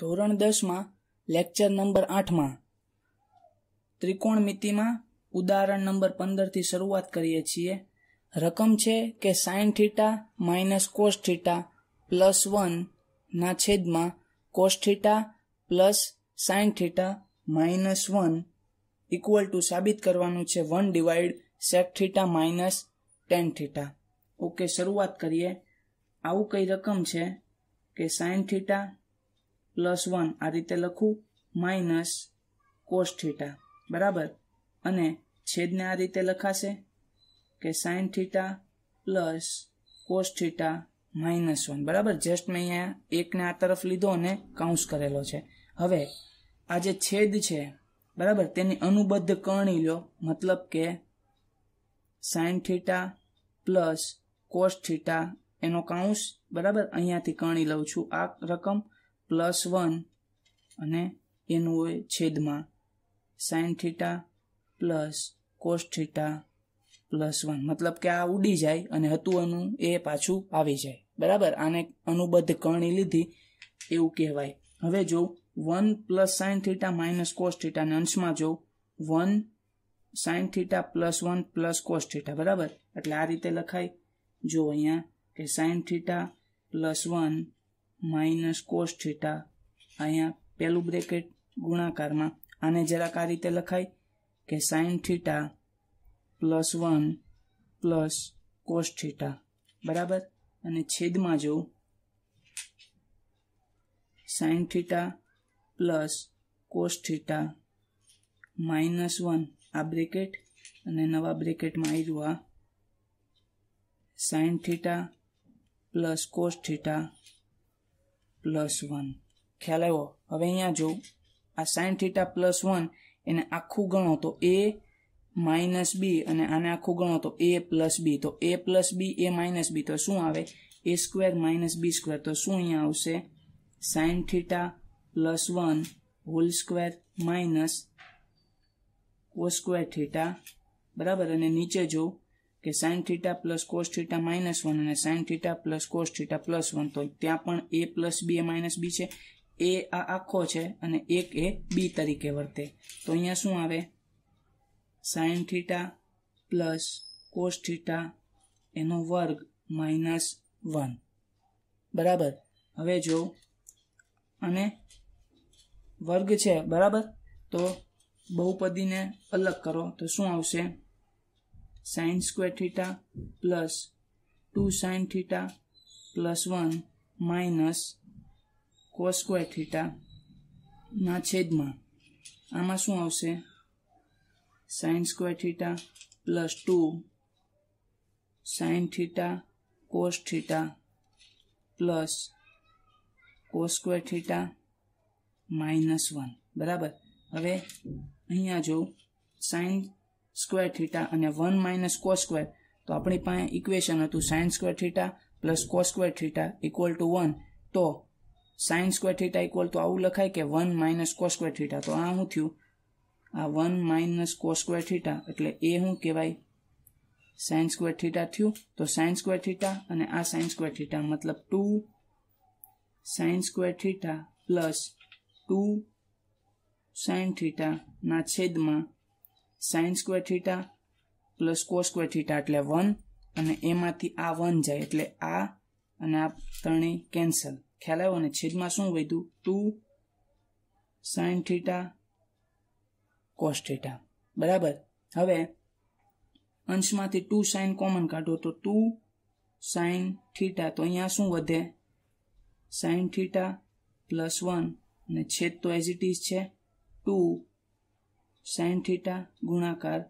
ધોરણ દસમાં lecture number આઠમાં ત્રિકોણ મિતિમાં ઉદાહરણ નંબર પંદરથી શરૂઆત કરીએ છીએ રકમ છે કે sine theta minus cos theta plus વનના છેદમાં cos plus sign theta minus one equal to સાબિત કરવાનું છે one divide sec theta minus tan theta okay શરૂઆત કરીએ આવું કઈ રકમ છે કે સાઇન થીટા પ્લસ વન આ રીતે લખું માઇનસ કોસ થીટા બરાબર અને છેદને આ રીતે લખાશે કે sine theta plus cos theta minus one બરાબર જસ્ટ મેં અહીંયા એકને આ તરફ લીધો અને કાઉન્સ કરેલો છે હવે આ જે છેદ છે બરાબર તેની અનુબદ્ધ કરણી લો મતલબ કે sine theta plus cos theta એનો કાઉન્સ બરાબર અહીંયાથી કરણી લઉં છું આ રકમ પ્લસ વન અને એનું હોય છેદમાં sine theta plus cos plus one મતલબ કે આ ઉડી જાય અને હતું અનુ એ પાછું આવી જાય બરાબર આને અનુબદ્ધ કરણી લીધી એવું કહેવાય હવે જો one plus sign theta minus cos થીટાને અંશમાં જો one sine theta plus one plus cos બરાબર એટલે આ રીતે લખાય જો અહીંયા કે sine theta plus one minus cos theta અહીંયા પહેલું બ્રેકેટ ગુણાકારમાં આને જરાક આ રીતે લખાય કે sine theta plus one plus cos theta બરાબર અને છેદમાં જોઉં sine theta plus cos theta minus one આ બ્રેકેટ અને નવા બ્રેકેટમાં આવ્યું આ sine theta plus cos theta plus one ખ્યાલ આવ્યો હવે અહીંયા જો આ સાઇન થીટા પ્લસ વન એને આખું ગણો તો એ માઇનસ બી અને આને આખું ગણો તો એ પ્લસ બી તો એ પ્લસ બી એ માઇનસ બી તો શું આવે A square minus B square તો શું અહીંયા આવશે sine theta plus one whole square minus cos square theta બરાબર અને નીચે જોઉં કે sine theta plus cos theta minus one અને sine theta plus cos theta plus one તો ત્યાં પણ એ પ્લસ બી એ માઇનસ બી છે એ આ આખો છે અને એક એ બી તરીકે વર્તે તો અહીંયા શું આવે sine theta plus cos theta એનો વર્ગ માઇનસ વન બરાબર હવે જો અને વર્ગ છે બરાબર તો બહુપદીને અલગ કરો તો શું આવશે sine square theta plus two sine theta plus one minus cos square થીટાના છેદમાં આમાં શું આવશે sine square theta plus two sine theta cos theta plus cos theta minus one બરાબર હવે અહીંયા જો સાઇન સ્ક્વેર થીટા અને વન માઇનસ કો સ્ક્વેર તો આપણી પાસે ઇક્વેશન હતું sine square theta plus cos square theta equal to one તો sines square theta equal to આવું લખાય કે one minus cos square theta તો આ શું થયું આ one minus cos square theta એટલે એ શું કહેવાય સાઇન્સ સ્ક્વેર થીટા થયું તો સાઇન્સ સ્ક્વેર થીટા અને આ સાઇન સ્ક્વેર થીટા મતલબ two sines square theta plus two sine થીટાના છેદમાં sine square theta plus cos square theta એટલે વન અને એમાંથી આ વન જાય એટલે આ અને આ ત્રણેય કેન્સલ ખ્યાલ આવ્યો અને છેદમાં શું વધ્યું two sine theta cos theta બરાબર હવે અંશમાંથી ટુ સાઇન કોમન કાઢો તો ટુ સાઇન થીટા તો અહીંયા શું વધે સાઇન થીટા પ્લસ વન અને છેદ તો એઝ ઇટ ઇઝ છે ટુ સાઇન થીટા ગુણાકાર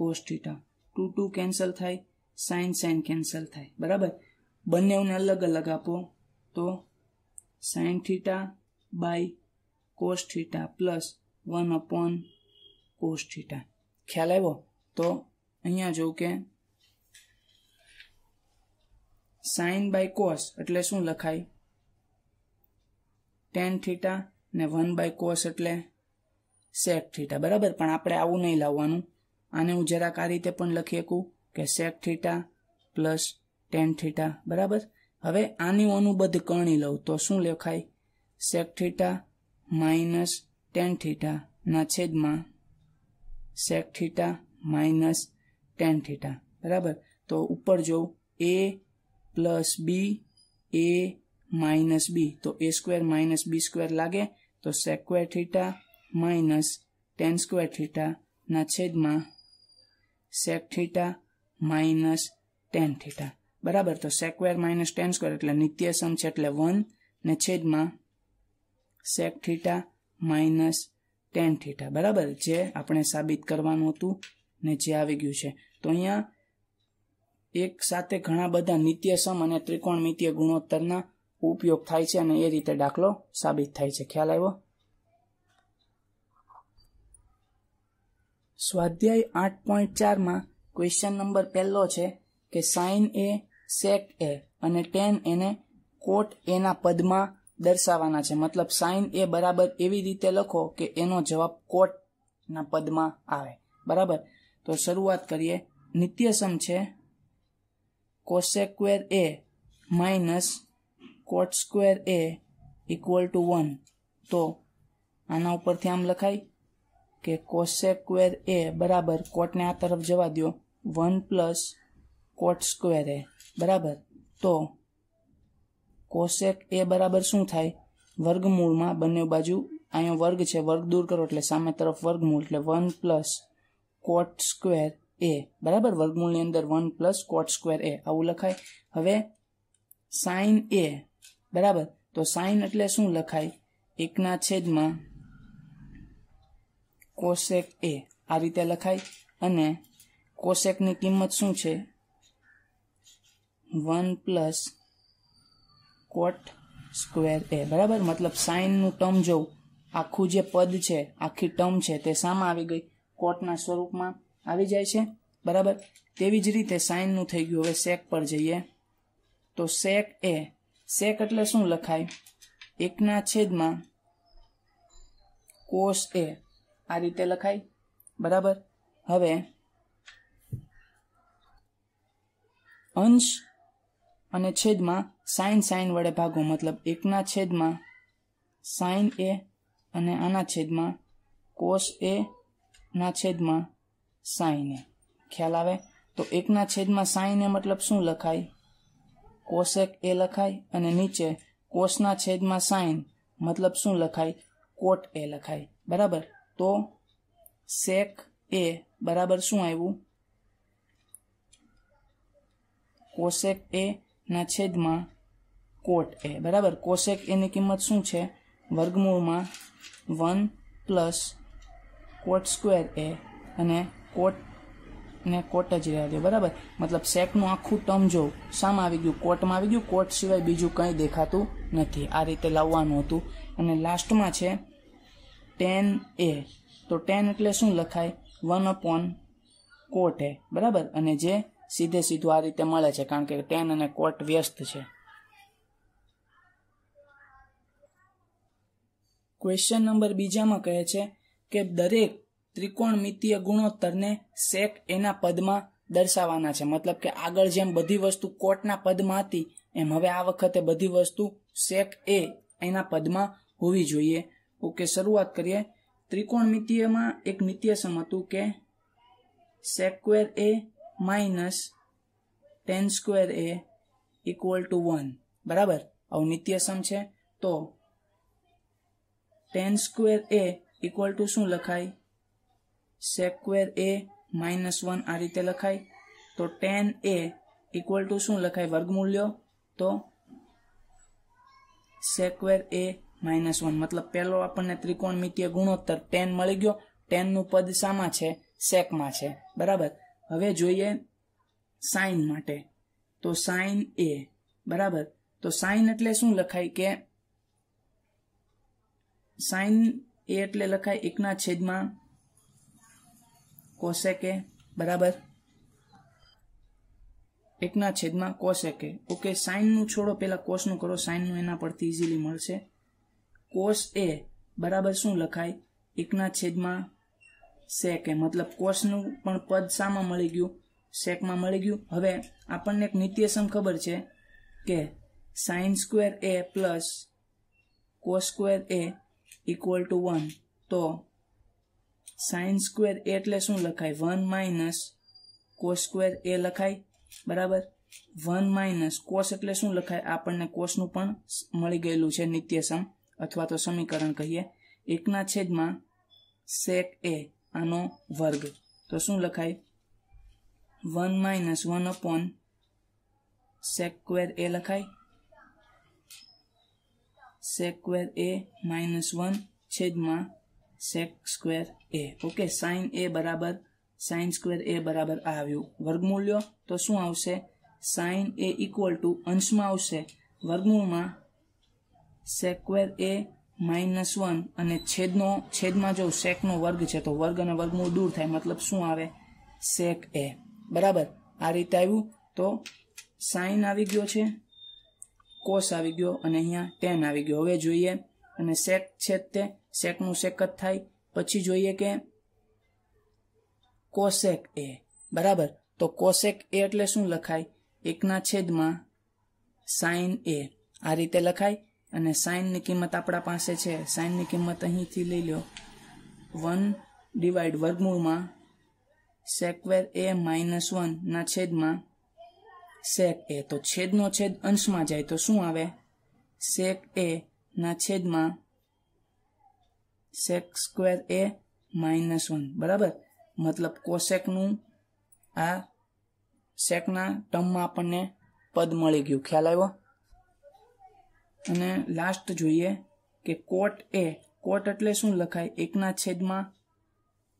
cos theta two two cancel થાય સાઇન સાઇન કેન્સલ થાય બરાબર બંનેઓને અલગ અલગ આપો તો sine theta by cos theta plus one upon cos theta ખ્યાલ આવ્યો તો અહીંયા જોઉં કે સાઇન બાય કોસ એટલે શું લખાય ટેન થીટા ને વન બાય કોસ એટલે સેક થીટા બરાબર પણ આપણે આવું નહીં લાવવાનું આને હું જરાક આ રીતે પણ લખી શકું કે sec theta plus tan theta બરાબર હવે આની અનુબદ્ધ કરણી લઉં તો શું લેખાય સેક થીટા માઇનસ ટેન થીટાના છેદમાં sec theta minus tan theta બરાબર તો ઉપર જોઉં એ પ્લસ બી એ માઇનસ બી તો a square minus B square લાગે તો sec square theta minus tan square ના છેદમાં sec theta minus tan theta બરાબર તો સેક્વેર માઇનસ ટેન સ્ક્વેર એટલે નિત્ય સમ છે એટલે વન ને છેદમાં sec theta minus tan theta બરાબર જે આપણે સાબિત કરવાનું હતું ને જે આવી ગયું છે તો અહીંયા એક સાથે ઘણા બધા નિત્યસમ અને ત્રિકોણમિતીય ગુણોત્તરના ઉપયોગ થાય છે અને એ રીતે દાખલો સાબિત થાય છે ખ્યાલ આવ્યો સ્વાધ્યાય આઠ પોઈન્ટ ચારમાં ક્વેશ્ચન નંબર પહેલો છે કે સાઇન એ સેક એ અને ટેન એને કોટ એના પદમાં દર્શાવવાના છે મતલબ સાઇન એ બરાબર એવી રીતે લખો કે એનો જવાબ કોટના પદમાં આવે બરાબર તો શરૂઆત કરીએ નિત્યસમ છે cosec square A minus cot square A equal to one તો આના ઉપરથી આમ લખાય કે કોસેક સ્ક્વેર એ બરાબર કોટને આ તરફ જવા દો one plus cot square A બરાબર તો કોસેક એ બરાબર શું થાય વર્ગમૂળમાં બંને બાજુ અહીંયા વર્ગ છે વર્ગ દૂર કરો એટલે સામે તરફ વર્ગમૂળ એટલે one plus cot square A બરાબર વર્ગમૂળની અંદર one plus cot square A આવું લખાય હવે સાઇન એ બરાબર તો સાઇન એટલે શું લખાય એકના છેદમાં કોશેક એ આ રીતે લખાય અને કોશેકની કિંમત શું છે one plus cot square A બરાબર મતલબ સાઇનનું ટર્મ જોઉં આખું જે પદ છે આખી ટર્મ છે તે શામાં આવી ગઈ કોટના સ્વરૂપમાં આવી જાય છે બરાબર તેવી જ રીતે સાઇનનું થઈ ગયું હવે સેક પર જઈએ તો સેક એ સેક એટલે શું લખાય એકના છેદમાં કોસ એ આ રીતે લખાય બરાબર હવે અંશ અને છેદમાં સાઇન સાઇન વડે ભાગો મતલબ એકના છેદમાં સાઇન એ અને આના છેદમાં કોસ એ ના છેદમાં સાઇન એ ખ્યાલ આવે તો એકના છેદમાં સાઇન એ મતલબ શું લખાય કોશેક એ લખાય અને નીચે કોષના છેદમાં સાઇન મતલબ શું લખાય કોટ એ લખાય બરાબર તો સેક એ બરાબર શું આવ્યું કોશેક એ ના છેદમાં કોટ એ બરાબર કોશેક એની કિંમત શું છે વર્ગમૂળમાં one plus cot square A અને કોટ ને કોટ જ રહ્યા બરાબર મતલબ શેકનું આખું ટર્મ જોઉં શામાં આવી ગયું કોટમાં આવી ગયું કોટ સિવાય બીજું કંઈ દેખાતું નથી આ રીતે લાવવાનું હતું અને લાસ્ટમાં છે ટેન એ તો ટેન એટલે શું લખાય વન અપોન કોટ એ બરાબર અને જે સીધે સીધું આ રીતે મળે છે કારણ કે ટેન અને કોટ વ્યસ્ત છે ક્વેશ્ચન નંબર બીજામાં કહે છે કે દરેક ત્રિકોણમિતીય ગુણોત્તરને સેક એના પદમાં દર્શાવવાના છે મતલબ કે આગળ જેમ બધી વસ્તુ કોટના પદમાં હતી એમ હવે આ વખતે બધી વસ્તુ સેક એ એના પદમાં હોવી જોઈએ ઓકે શરૂઆત કરીએ ત્રિકોણ ત્રિકોણમિતિયમાં એક નિત્યસમ હતું કે sec square A minus tan square A equal to one બરાબર આવું નિત્યસમ છે તો tan square A equal to શું લખાય સેક્વેર એ માઇનસ વન આ રીતે લખાય તો ટેન એ ઇક્વલ ટુ શું લખાય વર્ગમૂલ્યો તો સેક્વેર એ માઇનસ વન મતલબ પહેલો આપણને ત્રિકોણમિતીય ગુણોત્તર ટેન મળી ગયો ટેનનું પદ શામાં છે સેકમાં છે બરાબર હવે જોઈએ સાઇન માટે તો સાઇન એ બરાબર તો સાઇન એટલે શું લખાય કે સાઇન એ એટલે લખાય એકના છેદમાં કોસેકે બરાબર એકના છેદમાં કોસેકે ઓકે સાઇનનું છોડો પહેલાં કોસનું કરો સાઇનનું એના પરથી ઇઝીલી મળશે કોષ એ બરાબર શું લખાય એકના છેદમાં સેક એ મતલબ કોષનું પણ પદ શામાં મળી ગયું સેકમાં મળી ગયું હવે આપણને એક નિત્યસમ ખબર છે કે sin square A plus cos square A equal to one તો સાઇન સ્ક્વેર એ એટલે શું લખાય one minus cos square A લખાય બરાબર વન માઇનસ કોસ એટલે શું લખાય આપણને કોસનું પણ મળી ગયેલું છે નિત્યસમ અથવા તો સમીકરણ કહીએ એકના છેદમાં સેક એ આનો વર્ગ તો શું લખાય one minus one upon sec square A લખાય sec square A minus one છેદમાં sec square A okay sin A બરાબર સાઇન સ્ક્વેર એ બરાબર આ આવ્યું વર્ગમૂલ્યો તો શું આવશે સાઇન એ ઇક્વલ ટુ અંશમાં આવશે વર્ગમૂળમાં સેક્વેર એ માઇનસ વન અને છેદનો છેદમાં જો સેકનો વર્ગ છે તો વર્ગ અને વર્ગમૂળ દૂર થાય મતલબ શું આવે સેક એ બરાબર આ રીતે આવ્યું તો સાઇન આવી ગયો છે કોસ આવી ગયો અને અહીંયા ટેન આવી ગયો હવે જોઈએ અને સેક છે તે સેકનું સેક જ થાય પછી જોઈએ કે કોસેક એ બરાબર તો કોસેક એ એટલે શું લખાય એકના છેદમાં સાઇન એ આ રીતે લખાય અને સાઇનની કિંમત આપણા પાસે છે સાઇનની કિંમત અહીંથી લઈ લો વન ડિવાઈડ વર્ગમૂળમાં સેકવેર એ માઇનસ વનના છેદમાં સેક એ તો છેદનો છેદ અંશમાં જાય તો શું આવે સેક એ ના છેદમાં sec square A minus one બરાબર મતલબ કોસેકનું આ સેકના ટર્મમાં આપણને પદ મળી ગયું ખ્યાલ આવ્યો અને લાસ્ટ જોઈએ કે કોટ એ કોટ એટલે શું લખાય એકના છેદમાં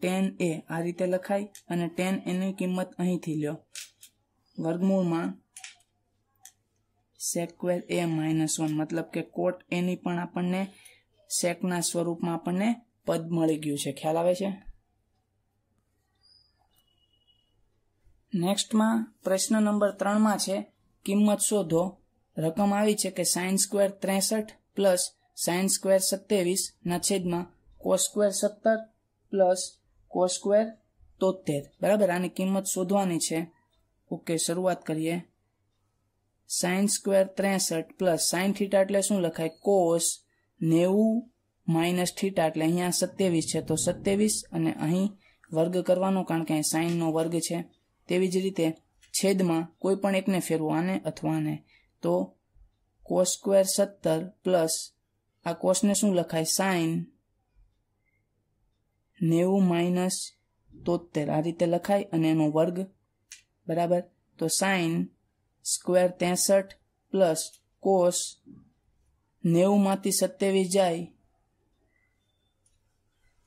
ટેન એ આ રીતે લખાય અને ટેન એની કિંમત અહીંથી લ્યો વર્ગમૂળમાં સેક્વેર એ માઇનસ વન મતલબ કે કોટ એની પણ આપણને સેકના સ્વરૂપમાં આપણને પદ મળી ગયું છે ખ્યાલ આવે છે નેક્સ્ટમાં પ્રશ્ન નંબર ત્રણમાં છે કિંમત શોધો રકમ આવી છે કે સાઇન સ્ક્વેર ત્રેસઠ પ્લસ સાઇન સ્ક્વેર સત્યાવીસના છેદમાં કોસ સ્ક્વેર સત્તર પ્લસ કો સ્ક્વેર તોતેર બરાબર આની કિંમત શોધવાની છે ઓકે શરૂઆત કરીએ સાઇન સ્ક્વેર ત્રેસઠ પ્લસ સાઇન થીટા એટલે શું લખાય કોસ નેવું માઇનસ થીટા એટલે અહીંયા સત્યાવીસ છે તો સત્યાવીસ અને અહીં વર્ગ કરવાનો કારણ કે અહીં સાઇનનો વર્ગ છે તેવી જ રીતે છેદમાં કોઈ પણ એકને ફેરવો આને અથવા આને તો કોસ સ્ક્વેર સત્તર પ્લસ આ કોસને શું લખાય સાઇન નેવું માઇનસ તોતેર આ રીતે લખાય અને એનો વર્ગ બરાબર તો સાઇન સ્ક્વેર ત્રેસઠ પ્લસ કોસ નેવુંમાંથી સત્યાવીસ જાય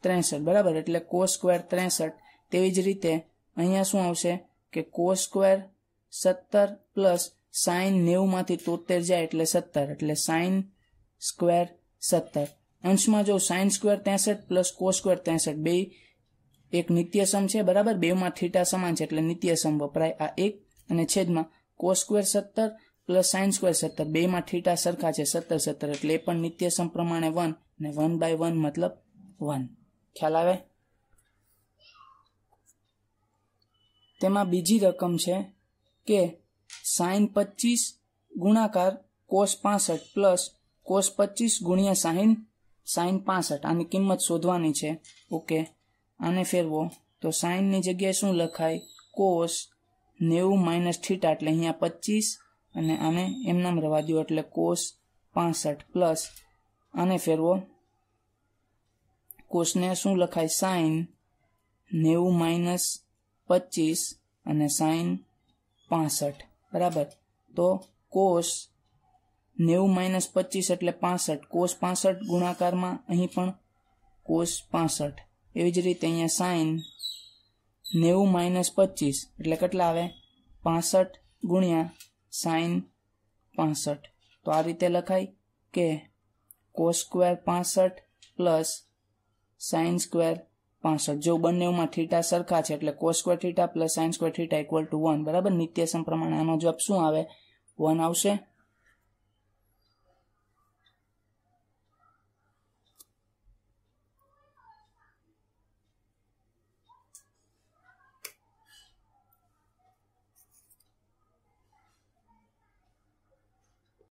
ત્રેસઠ બરાબર એટલે કોસ સ્ક્વેર ત્રેસઠ તેવી જ રીતે અહીંયા શું આવશે કે કો સ્ક્વેર સત્તર પ્લસ સાઈન નેવુંમાંથી તોતેર જાય એટલે સત્તર એટલે સાઈન સ્ક્વેર સત્તર અંશમાં જો સાઇન સ્ક્વેર ત્રેસઠ પ્લસ કો સ્ક્વેર ત્રેસઠ બે એક નિત્યસમ છે બરાબર બેમાં થીટા સમાન છે એટલે નિત્યસમ વપરાય આ એક અને છેદમાં કો સ્ક્વેર સત્તર પ્લસ સાઇન સ્ક્વેર સત્તર બેમાં થીટા સરખા છે સત્તર સત્તર એટલે પણ નિત્યસમ પ્રમાણે વન અને વન બાય વન મતલબ વન ખ્યાલ આવે તેમાં બીજી રકમ છે કે સાઈન પચીસ ગુણાકાર કોસ પાસઠ પ્લસ કોસ પચીસ ગુણ્યા સાઈન સાઈન પાસઠ આની કિંમત શોધવાની છે ઓકે આને ફેરવો તો સાઈનની જગ્યાએ શું લખાય કોસ નેવું માઇનસ થીટા એટલે અહીંયા પચીસ અને આને એમનામ રવા દો એટલે કોસ પાસઠ પ્લસ આને ફેરવો કોષને શું લખાય સાઈન નેવું માઇનસ પચીસ અને સાઈન પાસઠ બરાબર તો કોષ નેવું માઇનસ પચીસ એટલે પાસઠ કોષ પાસઠ ગુણાકારમાં અહીં પણ કોષ પાસઠ એવી જ રીતે અહીંયા સાઇન નેવું માઇનસ પચીસ એટલે કેટલા આવે પાસઠ ગુણ્યા સાઇન પાસઠ તો આ રીતે લખાય કે કોસ સ્ક્વેર પાસઠ પ્લસ સાઇન સ્ક્વેર પાસઠ જો બંનેમાં થીટા સરખા છે એટલે cos square theta plus sin square theta equal to one બરાબર નિત્ય પ્રમાણે આનો જવાબ શું આવે વન આવશે